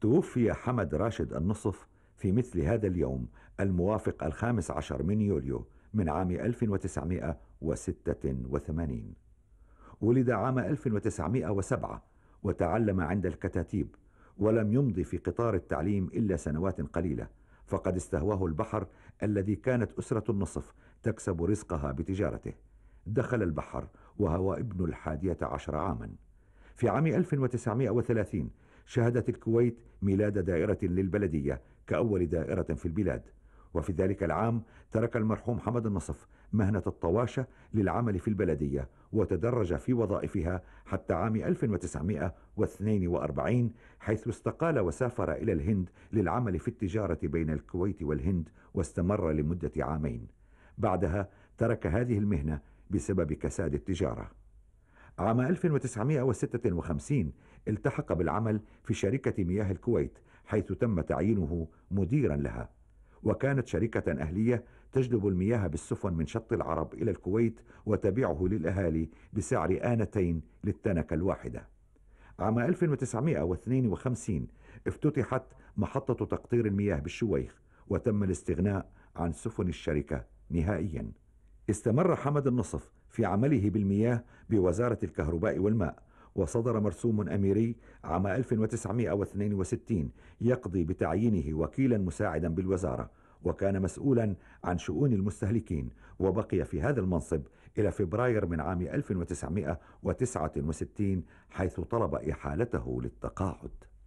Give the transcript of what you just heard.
توفي حمد راشد النصف في مثل هذا اليوم الموافق الخامس عشر من يوليو من عام 1986 ولد عام 1907 وتعلم عند الكتاتيب ولم يمضي في قطار التعليم إلا سنوات قليلة فقد استهواه البحر الذي كانت أسرة النصف تكسب رزقها بتجارته دخل البحر وهو ابن الحادية عشر عاما في عام 1930 شهدت الكويت ميلاد دائرة للبلدية كأول دائرة في البلاد وفي ذلك العام ترك المرحوم حمد النصف مهنة الطواشة للعمل في البلدية وتدرج في وظائفها حتى عام 1942 حيث استقال وسافر إلى الهند للعمل في التجارة بين الكويت والهند واستمر لمدة عامين بعدها ترك هذه المهنة بسبب كساد التجاره عام 1956 التحق بالعمل في شركة مياه الكويت حيث تم تعيينه مديرا لها وكانت شركة أهلية تجلب المياه بالسفن من شط العرب إلى الكويت وتبيعه للأهالي بسعر آنتين للتنكة الواحدة عام 1952 افتتحت محطة تقطير المياه بالشويخ وتم الاستغناء عن سفن الشركة نهائياً استمر حمد النصف في عمله بالمياه بوزارة الكهرباء والماء وصدر مرسوم أميري عام 1962 يقضي بتعيينه وكيلا مساعدا بالوزارة وكان مسؤولا عن شؤون المستهلكين وبقي في هذا المنصب إلى فبراير من عام 1969 حيث طلب إحالته للتقاعد